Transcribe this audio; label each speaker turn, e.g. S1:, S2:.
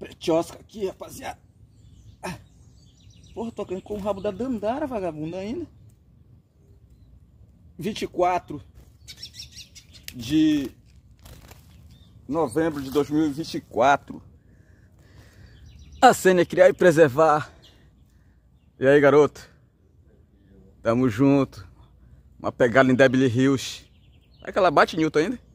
S1: pretiosca aqui, rapaziada.
S2: Ah. Porra, tô com o rabo da Dandara, vagabunda, ainda.
S3: 24 de
S4: novembro de 2024. A cena é criar e preservar. E aí, garoto? Tamo
S5: junto. Uma pegada em Debbie Hills.
S6: É que ela bate Newton ainda?